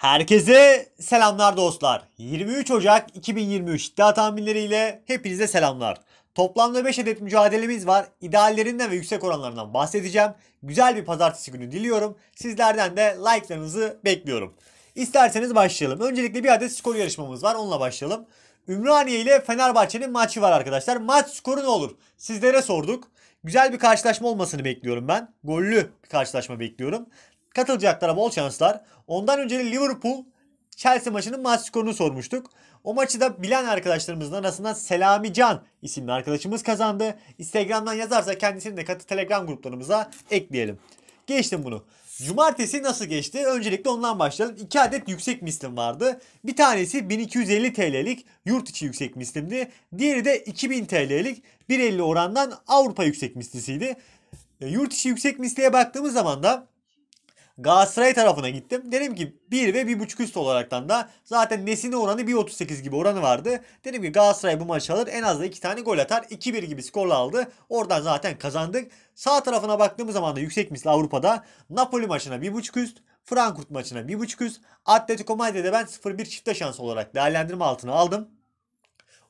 Herkese selamlar dostlar. 23 Ocak 2023 iddia tahminleriyle hepinize selamlar. Toplamda 5 adet mücadelemiz var. İdeallerinden ve yüksek oranlarından bahsedeceğim. Güzel bir pazartesi günü diliyorum. Sizlerden de like'larınızı bekliyorum. İsterseniz başlayalım. Öncelikle bir adet skor yarışmamız var. Onunla başlayalım. Ümraniye ile Fenerbahçe'nin maçı var arkadaşlar. Maç skoru ne olur? Sizlere sorduk. Güzel bir karşılaşma olmasını bekliyorum ben. Gollü bir karşılaşma bekliyorum katılacaklara bol şanslar. Ondan önce Liverpool Chelsea maçının maç skorunu sormuştuk. O maçı da bilen arkadaşlarımızın arasında Selami Can isimli arkadaşımız kazandı. Instagram'dan yazarsa kendisini de katı Telegram gruplarımıza ekleyelim. Geçtim bunu. Cumartesi nasıl geçti? Öncelikle ondan başlayalım. 2 adet yüksek mislim vardı. Bir tanesi 1250 TL'lik yurt içi yüksek mislimdi. Diğeri de 2000 TL'lik 1.50 orandan Avrupa yüksek mislisiydi. E, yurt içi yüksek misliye baktığımız zaman da Galatasaray tarafına gittim. Dedim ki 1 ve 1.5 üst olaraktan da zaten Nesine oranı 1.38 gibi oranı vardı. Dedim ki Galatasaray bu maçı alır. En az da 2 tane gol atar. 2-1 gibi skorla aldı. Oradan zaten kazandık. Sağ tarafına baktığımız zaman da yüksek misli Avrupa'da Napoli maçına 1.5 üst. Frankfurt maçına 1.5 üst. Atletico Madrid'e ben 0-1 çifte şans olarak değerlendirme altına aldım.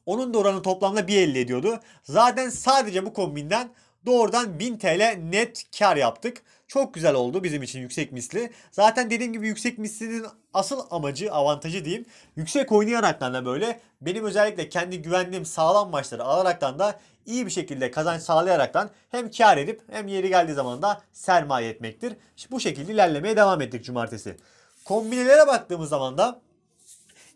Onun da oranı toplamda 1.50 ediyordu. Zaten sadece bu kombinden doğrudan 1000 TL net kar yaptık. Çok güzel oldu bizim için yüksek misli. Zaten dediğim gibi yüksek mislinin asıl amacı, avantajı diyeyim. Yüksek oynayaraktan da böyle benim özellikle kendi güvendiğim sağlam maçları alaraktan da iyi bir şekilde kazanç sağlayaraktan hem kar edip hem yeri geldiği zaman da sermaye etmektir. İşte bu şekilde ilerlemeye devam ettik cumartesi. Kombinelere baktığımız zaman da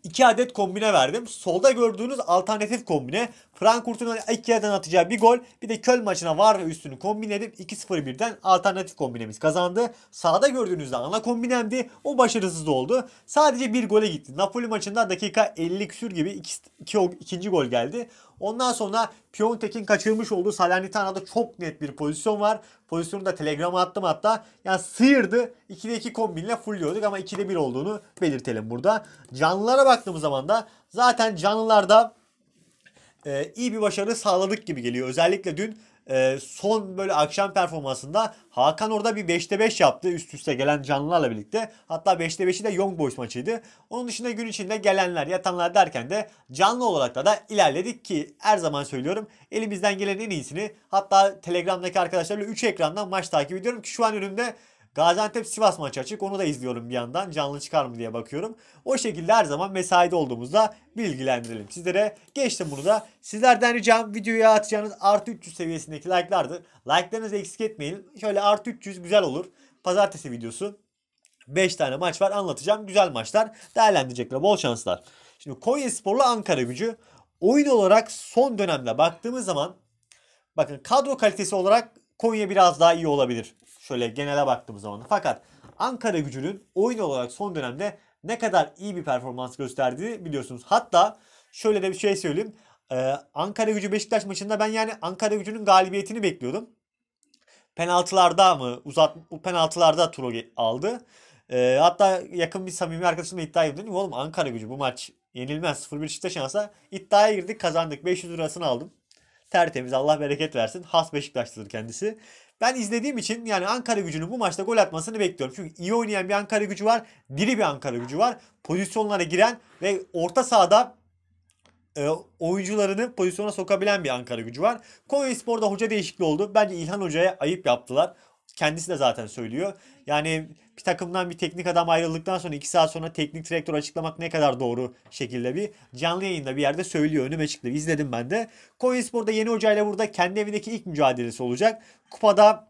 2 adet kombine verdim. Solda gördüğünüz alternatif kombine. Frankfurt'un ilk yerden atacağı bir gol. Bir de Köln maçına var ve üstünü kombinledim. 2-0-1'den alternatif kombinemiz kazandı. Sağda gördüğünüzde ana kombinemdi. O başarısız oldu. Sadece bir gole gitti. Napoli maçında dakika 50 küsür gibi ikinci gol geldi. Ondan sonra Piontek'in kaçırmış olduğu Salernitana'da çok net bir pozisyon var. Pozisyonu da Telegram'a attım hatta. Yani sıyırdı. 2'de 2 kombinle full diyorduk ama 2'de 1 olduğunu belirtelim burada. Canlılara baktığımız zaman da zaten canlılarda e, iyi bir başarı sağladık gibi geliyor. Özellikle dün e, son böyle akşam performansında Hakan orada bir 5'te 5 yaptı üst üste gelen canlılarla birlikte. Hatta 5'te 5'i de Young Boys maçıydı. Onun dışında gün içinde gelenler yatanlar derken de canlı olarak da, da ilerledik ki her zaman söylüyorum elimizden gelen en iyisini hatta Telegram'daki arkadaşlarla 3 ekrandan maç takip ediyorum ki şu an önümde Gaziantep-Sivas maçı açık. Onu da izliyorum bir yandan. Canlı çıkar mı diye bakıyorum. O şekilde her zaman mesaide olduğumuzda bilgilendirelim sizlere. Geçtim bunu da. Sizlerden ricam videoya atacağınız artı 300 seviyesindeki like'lardır. Like'larınızı eksik etmeyin. Şöyle artı 300 güzel olur. Pazartesi videosu. 5 tane maç var anlatacağım. Güzel maçlar. Değerlendirecekler. Bol şanslar. Şimdi Konya Spor'la Ankara gücü. Oyun olarak son dönemde baktığımız zaman bakın kadro kalitesi olarak Konya biraz daha iyi olabilir şöyle genele baktığımız zaman. Fakat Ankara gücünün oyun olarak son dönemde ne kadar iyi bir performans gösterdiğini biliyorsunuz. Hatta şöyle de bir şey söyleyeyim. Ee, Ankara gücü Beşiktaş maçında ben yani Ankara gücünün galibiyetini bekliyordum. Penaltılarda mı uzat bu penaltılarda turu aldı. Ee, hatta yakın bir samimi arkadaşımla iddia girdim. Oğlum Ankara gücü bu maç yenilmez 0-1 çifte şansa iddiaya girdik kazandık 500 lirasını aldım. Tertemiz Allah bereket versin. Has Beşiktaşlıdır kendisi. Ben izlediğim için yani Ankara gücünün bu maçta gol atmasını bekliyorum. Çünkü iyi oynayan bir Ankara gücü var. Diri bir Ankara gücü var. Pozisyonlara giren ve orta sahada e, oyuncularını pozisyona sokabilen bir Ankara gücü var. Konya Spor'da hoca değişikliği oldu. Bence İlhan Hoca'ya ayıp yaptılar kendisi de zaten söylüyor. Yani bir takımdan bir teknik adam ayrıldıktan sonra 2 saat sonra teknik direktör açıklamak ne kadar doğru şekilde bir canlı yayında bir yerde söylüyor. Önüme çıktı. İzledim ben de. Konyaspor'da yeni hocayla burada kendi evindeki ilk mücadelesi olacak. Kupada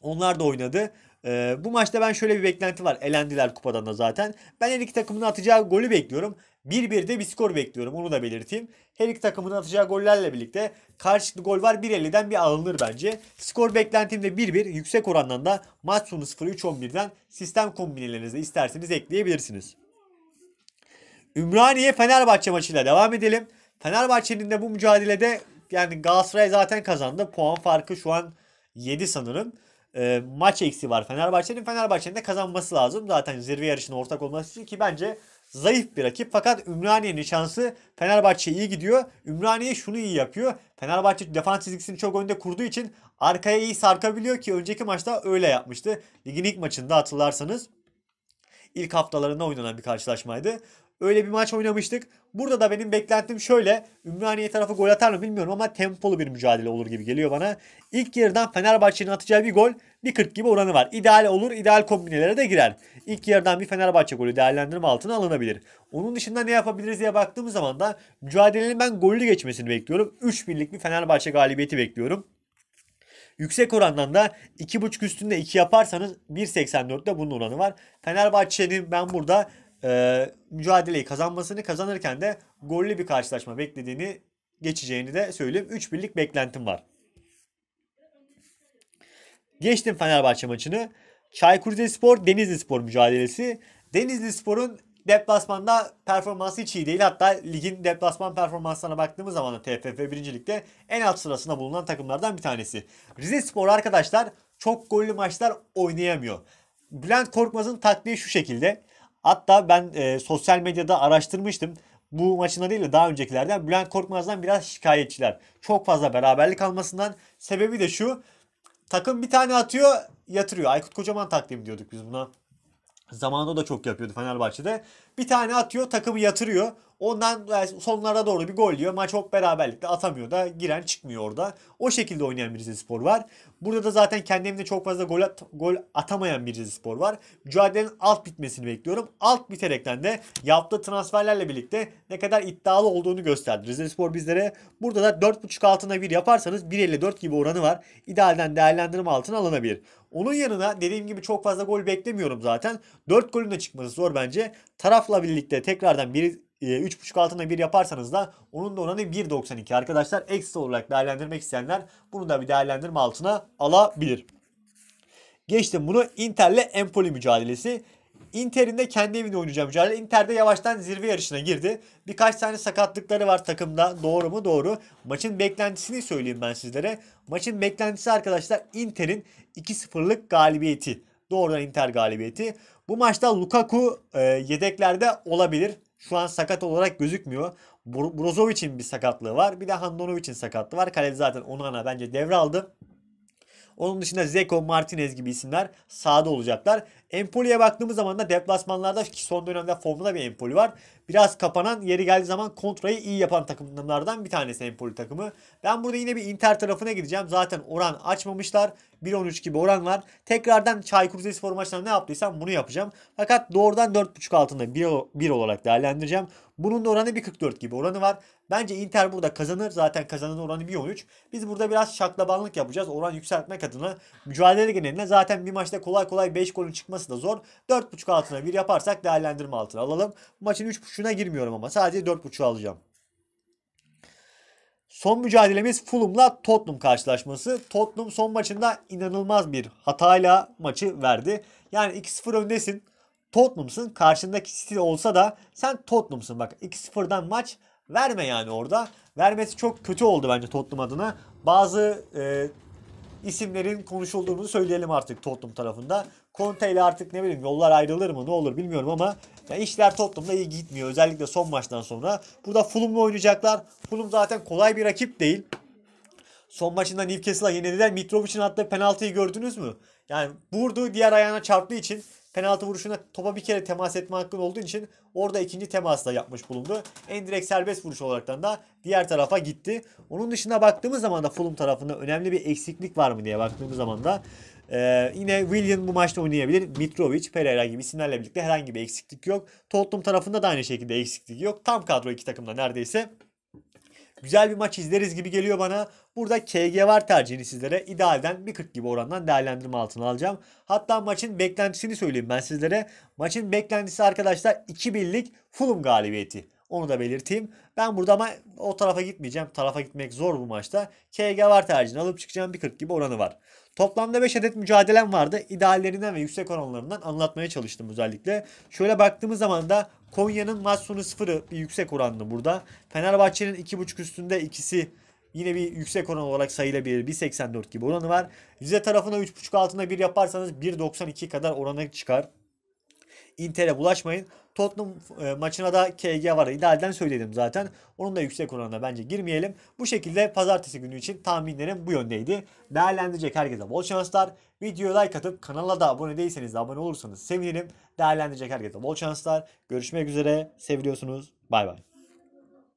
onlar da oynadı. Ee, bu maçta ben şöyle bir beklenti var. Elendiler kupadan da zaten. Ben her iki takımın atacağı golü bekliyorum. 1-1'de bir skor bekliyorum onu da belirteyim. Her iki takımın atacağı gollerle birlikte karşılıklı gol var 1.50'den bir alınır bence. Skor beklentim de 1-1 yüksek orandan da maç sonu 0-3-11'den sistem kombinelerinizi isterseniz ekleyebilirsiniz. Ümraniye Fenerbahçe maçıyla devam edelim. Fenerbahçe'nin de bu mücadelede yani Galatasaray zaten kazandı. Puan farkı şu an 7 sanırım. E, maç eksi var Fenerbahçe'nin. Fenerbahçe'nin de kazanması lazım. Zaten zirve yarışına ortak olması için ki bence zayıf bir rakip. Fakat Ümraniye'nin şansı Fenerbahçe iyi gidiyor. Ümraniye şunu iyi yapıyor. Fenerbahçe defans çizgisini çok önde kurduğu için arkaya iyi sarkabiliyor ki önceki maçta öyle yapmıştı. Ligin ilk maçında hatırlarsanız ilk haftalarında oynanan bir karşılaşmaydı. Öyle bir maç oynamıştık. Burada da benim beklentim şöyle. Ümraniye tarafı gol atar mı bilmiyorum ama tempolu bir mücadele olur gibi geliyor bana. İlk yarıdan Fenerbahçe'nin atacağı bir gol 1.40 gibi oranı var. İdeal olur. ideal kombinelere de girer. İlk yarıdan bir Fenerbahçe golü değerlendirme altına alınabilir. Onun dışında ne yapabiliriz diye baktığımız zaman da mücadelenin ben gollü geçmesini bekliyorum. 3 birlik bir Fenerbahçe galibiyeti bekliyorum. Yüksek orandan da 2.5 üstünde 2 yaparsanız 1.84'te bunun oranı var. Fenerbahçe'nin ben burada e, mücadeleyi kazanmasını kazanırken de gollü bir karşılaşma beklediğini geçeceğini de söyleyeyim. 3 birlik beklentim var. Geçtim Fenerbahçe maçını. Çaykur Rizespor Denizli Spor mücadelesi. Denizli Spor'un deplasmanda performansı hiç iyi değil. Hatta ligin deplasman performanslarına baktığımız zaman da TFF 1. Lig'de en alt sırasında bulunan takımlardan bir tanesi. Rize Spor arkadaşlar çok gollü maçlar oynayamıyor. Bülent Korkmaz'ın taktiği şu şekilde. Hatta ben e, sosyal medyada araştırmıştım. Bu maçında değil de daha öncekilerden Bülent Korkmaz'dan biraz şikayetçiler. Çok fazla beraberlik almasından sebebi de şu. Takım bir tane atıyor yatırıyor. Aykut Kocaman takdim diyorduk biz buna. Zamanında da çok yapıyordu Fenerbahçe'de. Bir tane atıyor takımı yatırıyor. Ondan sonlara doğru bir gol yiyor. Maç çok beraberlikle atamıyor da giren çıkmıyor orada. O şekilde oynayan bir Rizespor var. Burada da zaten kendimde çok fazla gol, at, gol atamayan bir Rizespor var. Mücadelenin alt bitmesini bekliyorum. Alt biterekten de yaptığı transferlerle birlikte ne kadar iddialı olduğunu gösterdi. Rizespor bizlere burada da 4.5 altına 1 yaparsanız 1.54 gibi oranı var. İdealden değerlendirme altına alınabilir. Onun yanına dediğim gibi çok fazla gol beklemiyorum zaten. 4 golün de çıkması zor bence. Tarafla birlikte tekrardan bir 3.5 altında 1 yaparsanız da onun da oranı 1.92 arkadaşlar. Ekstra olarak değerlendirmek isteyenler bunu da bir değerlendirme altına alabilir. Geçtim bunu Inter'le Empoli mücadelesi. Inter'in de kendi evinde oynayacağı mücadele. Inter'de yavaştan zirve yarışına girdi. Birkaç tane sakatlıkları var takımda. Doğru mu? Doğru. Maçın beklentisini söyleyeyim ben sizlere. Maçın beklentisi arkadaşlar Inter'in 2-0'lık galibiyeti. Doğrudan Inter galibiyeti. Bu maçta Lukaku e, yedeklerde olabilir şu an sakat olarak gözükmüyor. Bro Brozovic'in bir sakatlığı var. Bir de Handanoviç'in sakatlığı var. Kaleci zaten onu ana bence devraldı. Onun dışında Zeko, Martinez gibi isimler sahada olacaklar. Empoli'ye baktığımız zaman da deplasmanlarda ki son dönemde formda bir Empoli var. Biraz kapanan yeri geldiği zaman kontrayı iyi yapan takımlardan bir tanesi Empoli takımı. Ben burada yine bir Inter tarafına gideceğim. Zaten oran açmamışlar. 1.13 gibi oran var. Tekrardan Çaykur Rizespor maçına ne yaptıysam bunu yapacağım. Fakat doğrudan 4.5 altında 1, 1 olarak değerlendireceğim. Bunun da oranı 1.44 gibi oranı var. Bence Inter burada kazanır. Zaten kazanan oranı 1.13. Biz burada biraz şaklabanlık yapacağız. Oran yükseltmek adına mücadele genelinde zaten bir maçta kolay kolay 5 golün çıkması da zor. 4.5 altına 1 yaparsak değerlendirme altına alalım. Maçın 3.5'una girmiyorum ama sadece 4.5'u alacağım. Son mücadelemiz Fulham'la Tottenham karşılaşması. Tottenham son maçında inanılmaz bir hatayla maçı verdi. Yani 2-0 öndesin. Tottenham'sın. Karşındaki City olsa da sen Tottenham'sın. Bak 2-0'dan maç Verme yani orada. Vermesi çok kötü oldu bence Tottenham adına. Bazı e, isimlerin konuşulduğunu söyleyelim artık Tottenham tarafında. Conte ile artık ne bileyim yollar ayrılır mı ne olur bilmiyorum ama ya işler Tottenham'da iyi gitmiyor. Özellikle son maçtan sonra. Burada Fulham'la oynayacaklar. Fulham zaten kolay bir rakip değil. Son maçında Newcastle'a yenildiler. Mitrovic'in attığı penaltıyı gördünüz mü? Yani vurdu diğer ayağına çarptığı için penaltı vuruşuna topa bir kere temas etme hakkın olduğu için orada ikinci temasla yapmış bulundu. En Endirek serbest vuruş olaraktan da diğer tarafa gitti. Onun dışında baktığımız zaman da Fulham tarafında önemli bir eksiklik var mı diye baktığımız zaman da ee, yine William bu maçta oynayabilir. Mitrovic, Pereira gibi isimlerle birlikte herhangi bir eksiklik yok. Tottenham tarafında da aynı şekilde eksiklik yok. Tam kadro iki takımda neredeyse. Güzel bir maç izleriz gibi geliyor bana. Burada KG var tercihini sizlere idealden 1.40 gibi orandan değerlendirme altına alacağım. Hatta maçın beklentisini söyleyeyim ben sizlere. Maçın beklentisi arkadaşlar 2-1'lik Fulham galibiyeti. Onu da belirteyim. Ben burada ama o tarafa gitmeyeceğim. Tarafa gitmek zor bu maçta. KG var tercihini alıp çıkacağım 1.40 gibi oranı var. Toplamda 5 adet mücadelem vardı. İdeallerinden ve yüksek oranlarından anlatmaya çalıştım özellikle. Şöyle baktığımız zaman da Konya'nın maç sonu 0'ı bir yüksek oranlı burada. Fenerbahçe'nin 2.5 üstünde ikisi yine bir yüksek oran olarak sayılabilir. 1.84 gibi oranı var. Rize tarafına 3.5 altında bir yaparsanız 1.92 kadar orana çıkar. Inter'e bulaşmayın. Tottenham e, maçına da KG var. İdealden söyledim zaten. Onun da yüksek oranına bence girmeyelim. Bu şekilde pazartesi günü için tahminlerim bu yöndeydi. Değerlendirecek herkese bol şanslar. Videoya like atıp kanala da abone değilseniz de abone olursanız sevinirim. Değerlendirecek herkese bol şanslar. Görüşmek üzere. Seviliyorsunuz. Bay bay.